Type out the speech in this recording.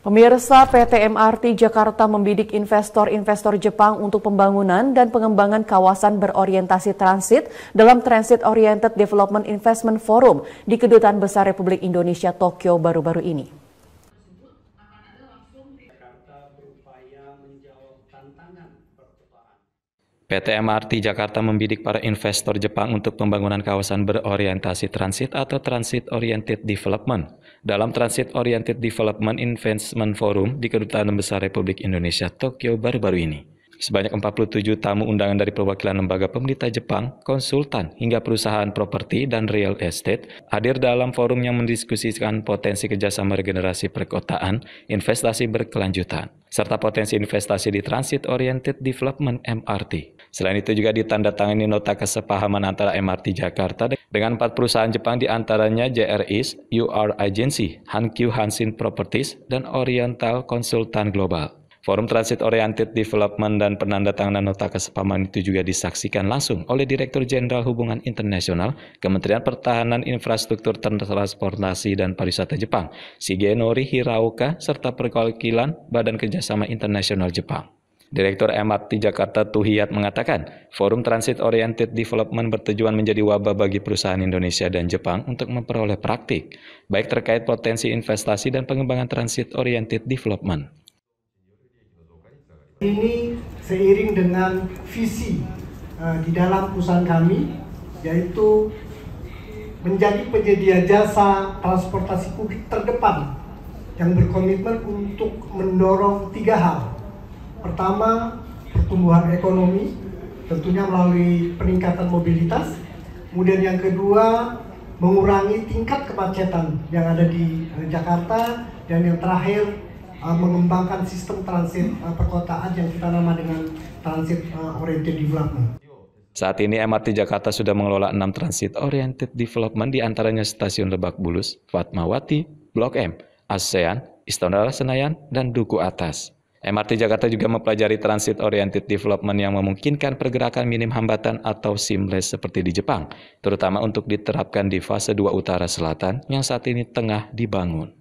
Pemirsa PT MRT Jakarta membidik investor-investor Jepang untuk pembangunan dan pengembangan kawasan berorientasi transit dalam Transit Oriented Development Investment Forum di Kedutaan Besar Republik Indonesia Tokyo baru-baru ini. PT MRT Jakarta membidik para investor Jepang untuk pembangunan kawasan berorientasi transit atau Transit Oriented Development. Dalam Transit Oriented Development Investment Forum di Kedutaan Besar Republik Indonesia Tokyo baru-baru ini. Sebanyak 47 tamu undangan dari perwakilan lembaga pemerintah Jepang, konsultan, hingga perusahaan properti dan real estate hadir dalam forum yang mendiskusikan potensi kerjasama regenerasi perkotaan, investasi berkelanjutan, serta potensi investasi di Transit Oriented Development MRT. Selain itu juga ditandatangani nota kesepahaman antara MRT Jakarta dengan empat perusahaan Jepang di antaranya JRIS, UR Agency, Hankyu Hansin Properties, dan Oriental Konsultan Global. Forum Transit Oriented Development dan penandatanganan nota kesepahaman itu juga disaksikan langsung oleh Direktur Jenderal Hubungan Internasional Kementerian Pertahanan Infrastruktur Transportasi dan Pariwisata Jepang, Shigenori Hirauka serta perwakilan Badan Kerjasama Internasional Jepang. Direktur MRT Jakarta Tuhiyat mengatakan, Forum Transit Oriented Development bertujuan menjadi wabah bagi perusahaan Indonesia dan Jepang untuk memperoleh praktik, baik terkait potensi investasi dan pengembangan transit oriented development. Ini seiring dengan visi uh, di dalam perusahaan kami, yaitu menjadi penyedia jasa transportasi publik terdepan yang berkomitmen untuk mendorong tiga hal. Pertama, pertumbuhan ekonomi, tentunya melalui peningkatan mobilitas. Kemudian yang kedua, mengurangi tingkat kemacetan yang ada di eh, Jakarta. Dan yang terakhir, uh, mengembangkan sistem transit uh, perkotaan yang kita nama dengan transit uh, oriented development. Saat ini MRT Jakarta sudah mengelola enam transit oriented development diantaranya stasiun Lebak Bulus, Fatmawati, Blok M, ASEAN, Istana Senayan, dan Duku Atas. MRT Jakarta juga mempelajari transit oriented development yang memungkinkan pergerakan minim hambatan atau seamless seperti di Jepang, terutama untuk diterapkan di fase 2 utara selatan yang saat ini tengah dibangun.